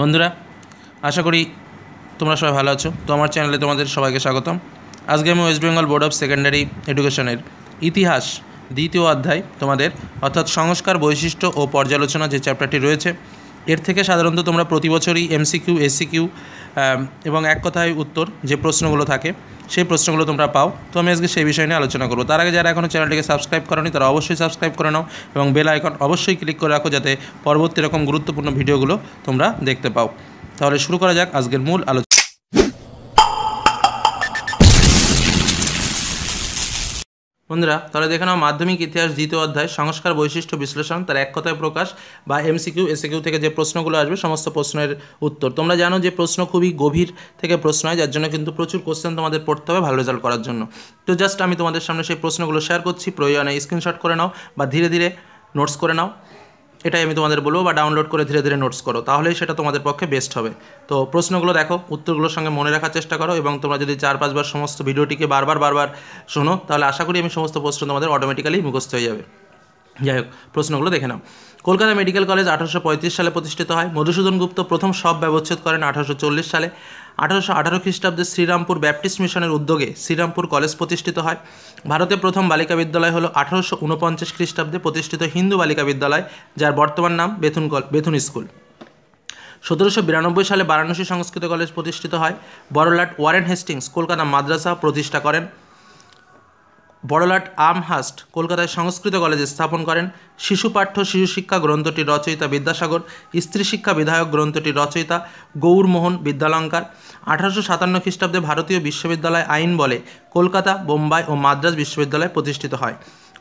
বন্ধুরা আশা করি তোমরা সবাই ভালো আছো তো আমার চ্যানেলে তোমাদের সবাইকে স্বাগতম আজকে আমি West Bengal Board of Secondary এডুকেশনের ইতিহাস দ্বিতীয় অধ্যায় তোমাদের অর্থাৎ সংস্কার বৈশিষ্ট্য ও পর্যালোচনা যে চ্যাপ্টারটি রয়েছে এর থেকে সাধারণত তোমরা প্রতি বছরই এমসিকিউ এসসিকিউ এবং এক কথায় উত্তর যে প্রশ্নগুলো থাকে সেই প্রশ্নগুলো তোমরা পাও তো আমি আজকে সেই বিষয় নিয়ে আলোচনা করবো তার আগে যারা এখনও চ্যানেলটিকে সাবস্ক্রাইব করেনি তারা অবশ্যই সাবস্ক্রাইব করে নাও এবং বেল আইকন অবশ্যই ক্লিক করে রাখো যাতে পরবর্তী রকম গুরুত্বপূর্ণ ভিডিওগুলো তোমরা দেখতে পাও তাহলে শুরু করা যাক আজকের মূল আলোচনা বন্ধুরা তাহলে দেখে নাও মাধ্যমিক ইতিহাস দ্বিতীয় অধ্যায় সংস্কার বৈশিষ্ট্য বিশ্লেষণ তার এক কথায় প্রকাশ বা এমসিকিউ এসিকিউ থেকে যে প্রশ্নগুলো আসবে সমস্ত প্রশ্নের উত্তর তোমরা জানো যে প্রশ্ন খুবই গভীর থেকে প্রশ্ন হয় যার জন্য কিন্তু প্রচুর কোশ্চেন তোমাদের পড়তে হবে ভালো রেজাল্ট করার জন্য তো জাস্ট আমি তোমাদের সামনে সেই প্রশ্নগুলো শেয়ার করছি প্রয়োজনে স্ক্রিনশট করে নাও বা ধীরে ধীরে নোটস করে নাও এটাই আমি তোমাদের বলবো বা ডাউনলোড করে ধীরে ধীরে নোটস করো তাহলেই সেটা তোমাদের পক্ষে বেস্ট হবে তো প্রশ্নগুলো দেখো উত্তরগুলোর সঙ্গে মনে রাখার চেষ্টা করো এবং তোমরা যদি চার পাঁচবার সমস্ত ভিডিওটিকে বারবার বারবার শোনো তাহলে আশা করি আমি সমস্ত প্রশ্ন তোমাদের অটোমেটিক্যালি মুখস্থ হয়ে যাবে যাই হোক প্রশ্নগুলো দেখে নাও কলকাতা মেডিকেল কলেজ আঠারোশো সালে প্রতিষ্ঠিত হয় মধুসূদন গুপ্ত প্রথম সব ব্যবচ্ছেদ করেন আঠারোশো সালে আঠারোশো আঠারো খ্রিস্টাব্দে শ্রীরামপুর ব্যাপটিস্ট মিশনের উদ্যোগে শ্রীরামপুর কলেজ প্রতিষ্ঠিত হয় ভারতের প্রথম বালিকা বিদ্যালয় হল আঠারোশো উনপঞ্চাশ খ্রিস্টাব্দে প্রতিষ্ঠিত হিন্দু বালিকা বিদ্যালয় যার বর্তমান নাম বেথুন বেথুন স্কুল সতেরোশো বিরানব্বই সালে বারাণসী সংস্কৃত কলেজ প্রতিষ্ঠিত হয় বড়লাট ওয়ারেন হেস্টিংস কলকাতা মাদ্রাসা প্রতিষ্ঠা করেন বড়লাট আমহাস্ট কলকাতায় সংস্কৃত কলেজে স্থাপন করেন শিশু পাঠ্য শিশু শিক্ষা গ্রন্থটি রচয়িতা বিদ্যাসাগর স্ত্রী শিক্ষা বিধায়ক গ্রন্থটি রচয়িতা গৌরমোহন বিদ্যালঙ্কার আঠারোশো সাতান্ন খ্রিস্টাব্দে ভারতীয় বিশ্ববিদ্যালয় আইন বলে কলকাতা বোম্বাই ও মাদ্রাজ বিশ্ববিদ্যালয় প্রতিষ্ঠিত হয়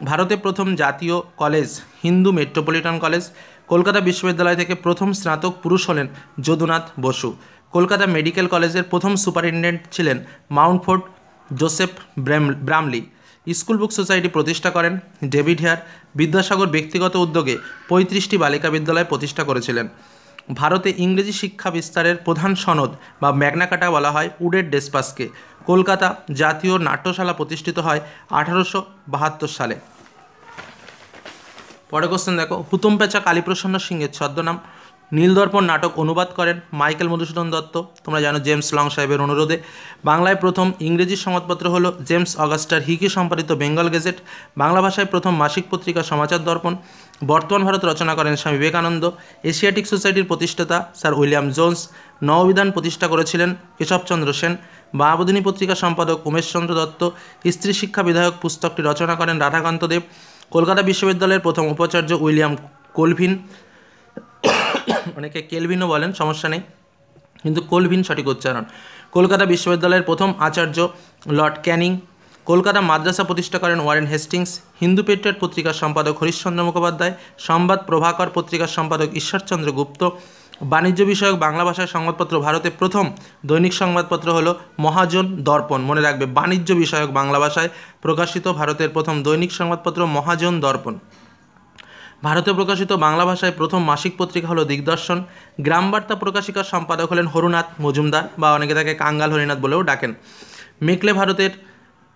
ভারতে প্রথম জাতীয় college Hindu Metropolitan college Kolkata বিশ্ববিদ্যালয় থেকে প্রথম স্নাতক পুরুষ হলেন যদুনাথ বসু কলকাতা মেডিকেল কলেজের প্রথম সুপারিনটেন্ডেন্ট ছিলেন Mountfort Joseph Bramley school book society প্রতিষ্ঠা করেন ডেভিড হেয়ার বিদ্যাসাগর ব্যক্তিগত উদ্যোগে পঁয়ত্রিশটি বালিকা বিদ্যালয় প্রতিষ্ঠা করেছিলেন ভারতে ইংরেজি শিক্ষা বিস্তারের প্রধান সনদ বা ম্যাগনাকাটা বলা হয় উডের ডেসপাসকে কলকাতা জাতীয় নাট্যশালা প্রতিষ্ঠিত হয় আঠারোশো বাহাত্তর সালে পরে কোশ্চেন দেখো হুতুম পেঁচা কালীপ্রসন্ন সিংহের ছদ্মনাম নীলদর্পণ নাটক অনুবাদ করেন মাইকেল মধুসূদন দত্ত তোমরা জানো জেমস লং সাহেবের অনুরোধে বাংলায় প্রথম ইংরেজি সংবাদপত্র হল জেমস অগাস্টার হিকি সম্পাদিত বেঙ্গল গেজেট বাংলা ভাষায় প্রথম মাসিক পত্রিকা সমাচার দর্পণ বর্তমান ভারত রচনা করেন স্বামী বিবেকানন্দ এশিয়াটিক সোসাইটির প্রতিষ্ঠাতা স্যার উইলিয়াম জোন্স নববিধান প্রতিষ্ঠা করেছিলেন কেশবচন্দ্র সেন বাবদিনী পত্রিকা সম্পাদক উমেশচন্দ্র দত্ত স্ত্রী শিক্ষা বিধায়ক পুস্তকটি রচনা করেন রাধাকান্ত দেব কলকাতা বিশ্ববিদ্যালয়ের প্রথম উপাচার্য উইলিয়াম কোলভিন অনেকে কেলভিনও বলেন সমস্যা নেই কিন্তু কোলভিন সঠিক উচ্চারণ কলকাতা বিশ্ববিদ্যালয়ের প্রথম আচার্য লর্ড ক্যানিং কলকাতা মাদ্রাসা প্রতিষ্ঠা করেন ওয়ারেন হেস্টিংস হিন্দু পেট্রেট পত্রিকার সম্পাদক হরিশ্চন্দ্র মুখোপাধ্যায় সংবাদ প্রভাকর পত্রিকার সম্পাদক ঈশ্বরচন্দ্র গুপ্ত বাণিজ্য বিষয়ক বাংলা ভাষায় সংবাদপত্র ভারতে প্রথম দৈনিক সংবাদপত্র হল মহাজন দর্পণ মনে রাখবে বাণিজ্য বিষয়ক বাংলা ভাষায় প্রকাশিত ভারতের প্রথম দৈনিক সংবাদপত্র মহাজন দর্পণ ভারতে প্রকাশিত বাংলা ভাষায় প্রথম মাসিক পত্রিকা হলো দিগদর্শন গ্রামবার্তা প্রকাশিকার সম্পাদক হলেন হরুনাথ মজুমদার বা অনেকে তাকে কাঙ্গাল হরিনাথ বলেও ডাকেন মেকলে ভারতের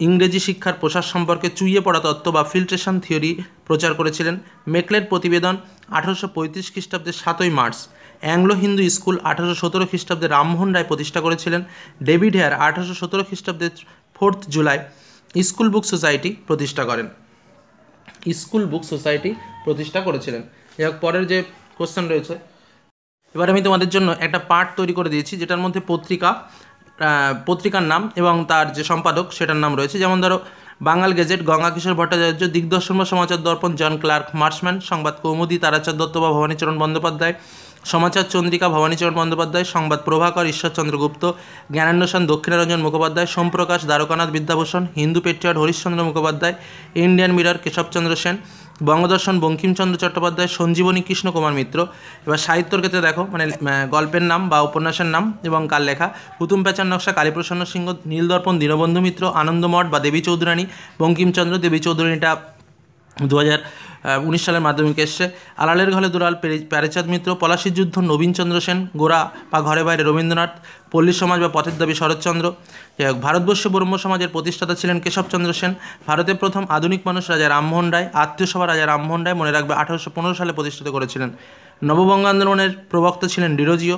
ইংরেজি শিক্ষার প্রসার সম্পর্কে চুইয়ে পড়া তত্ত্ব বা ফিল্ট্রেশন থিওরি প্রচার করেছিলেন মেকলের প্রতিবেদন আঠারোশো পঁয়ত্রিশ খ্রিস্টাব্দে সাতই মার্চ অ্যাংলো হিন্দু স্কুল আঠারোশো সতেরো খ্রিস্টাব্দে রামমোহন রায় প্রতিষ্ঠা করেছিলেন ডেভিড হেয়ার আঠারোশো সতেরো খ্রিস্টাব্দে fourth July school book society প্রতিষ্ঠা করেন স্কুল বুক সোসাইটি প্রতিষ্ঠা করেছিলেন যাই হোক পরের যে কোশ্চেন রয়েছে এবার আমি তোমাদের জন্য একটা পার্ট তৈরি করে দিয়েছি যেটার মধ্যে পত্রিকা পত্রিকার নাম এবং তার যে সম্পাদক সেটার নাম রয়েছে যেমন ধরো Bangal Gazette Ganga Kishore Bhattacharya Digdarshan Samachar Darpan John clerk Marshman সংবাদ কৌমুদী তারাচার দত্ত বা ভবানীচরণ বন্দ্যোপাধ্যায় সমাচার Chandrika Bhabanicharan Bandyopadhyay Sambad Prabhakar Ishwarchandra Gupta Gyananneshan Dakshinaranjan Mukhopadhyay Somprakash Dwarakanath Vidyabhushan Hindu Patriot Harishchandra Mukhopadhyay Indian Mirror Keshabchandra Sen Bangadarshan Bankimchandra Chattopadhyay Sanjibani Krishna Kumar Mitra এবার সাহিত্যর ক্ষেত্রে দেখো মানে গল্পের নাম বা উপন্যাসের নাম এবং কার লেখা কুতুম প্যাচার নকশা কালীপ্রসন্ন সিংহ নীলদর্পণ দীনবন্ধু মিত্র আনন্দমঠ বা দেবী চৌধুরানী বঙ্কিমচন্দ্র দেবী চৌধুরানীটা দু হাজার উনিশ সালের মাধ্যমিক এসছে আলালের ঘরে দুলাল প্যারেচাঁদ মিত্র পলাশির যুদ্ধ নবীনচন্দ্র সেন গোরা বা ঘরে বাইরে রবীন্দ্রনাথ পল্লী সমাজ বা পথের দাবি শরৎচন্দ্র ভারতবর্ষ ব্রহ্ম সমাজের প্রতিষ্ঠাতা ছিলেন কেশবচন্দ্র সেন ভারতের প্রথম আধুনিক মানুষ রাজা রামমোহন রায় আত্মীয়সভা রাজা রামমোহন রায় মনে রাখবে আঠারোশো পনেরো সালে প্রতিষ্ঠিত করেছিলেন নববঙ্গ আন্দোলনের প্রবক্তা ছিলেন ডিরোজিও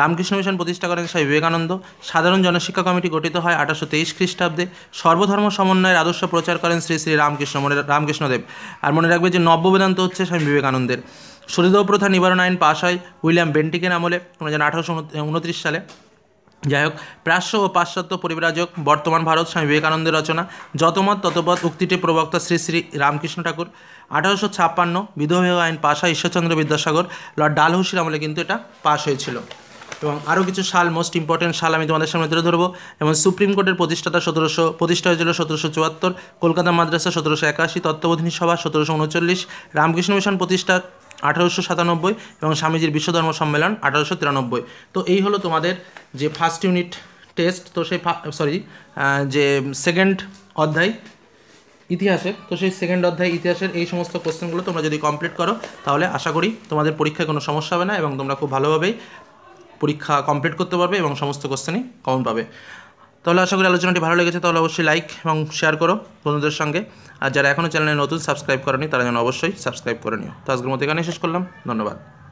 রামকৃষ্ণ মিশন প্রতিষ্ঠা করেন স্বামী বিবেকানন্দ সাধারণ জনশিক্ষা কমিটি গঠিত হয় আঠারোশো তেইশ খ্রিস্টাব্দে সর্বধর্ম সমন্বয়ের আদর্শ প্রচার করেন শ্রী শ্রী রামকৃষ্ণ মনে রামকৃষ্ণদেব আর মনে রাখবে যে নব্য বেদান্ত হচ্ছে স্বামী বিবেকানন্দের সতীদাহ প্রথা নিবারণ আইন পাশ হয় উইলিয়াম বেন্টিকের আমলে মনে জানো আঠারোশো উনত্রিশ সালে যাই হোক প্রাশ্য ও পাশ্চাত্য পরিব্রাজক বর্তমান ভারত স্বামী বিবেকানন্দের রচনা যতমত ততপথ উক্তিটি প্রবক্তা শ্রী শ্রী রামকৃষ্ণ ঠাকুর আঠারোশো ছাপ্পান্ন বিধবা আইন পাশা ঈশ্বরচন্দ্র বিদ্যাসাগর লর্ড ডালহুসির আমলে কিন্তু এটা পাশ হয়েছিল এবং আরও কিছু সাল মোস্ট ইম্পর্টেন্ট সাল আমি তোমাদের সামনে তুলে ধরবো এবং সুপ্রিম কোর্টের প্রতিষ্ঠাতা সতেরোশো প্রতিষ্ঠা হয়েছিল সতেরোশো চুয়াত্তর কলকাতা মাদ্রাসা সতেরোশো একাশি তত্ত্বাবধানী সভা সতেরোশো উনচল্লিশ রামকৃষ্ণ মিশন প্রতিষ্ঠা আঠারোশো সাতানব্বই এবং স্বামীজির বিশ্বধর্ম সম্মেলন আঠারোশো তিরানব্বই তো এই হলো তোমাদের যে ফার্স্ট ইউনিট টেস্ট তো সেই সরি যে সেকেন্ড অধ্যায় ইতিহাসের তো সেই সেকেন্ড অধ্যায় ইতিহাসের এই সমস্ত কোশ্চেনগুলো তোমরা যদি কমপ্লিট করো তাহলে আশা করি তোমাদের পরীক্ষায় কোনো সমস্যা হবে না এবং তোমরা খুব ভালোভাবেই পরীক্ষা কমপ্লিট করতে পারবে এবং সমস্ত কোশ্চেনই কমন পাবে তাহলে আশা করি আলোচনাটি ভালো লেগেছে তাহলে অবশ্যই লাইক এবং শেয়ার করো বন্ধুদের সঙ্গে আর যারা এখনও চ্যানেলে নতুন সাবস্ক্রাইব করেনি তারা যেন অবশ্যই সাবস্ক্রাইব করে নিও তো আজকের মতো এখানেই শেষ করলাম ধন্যবাদ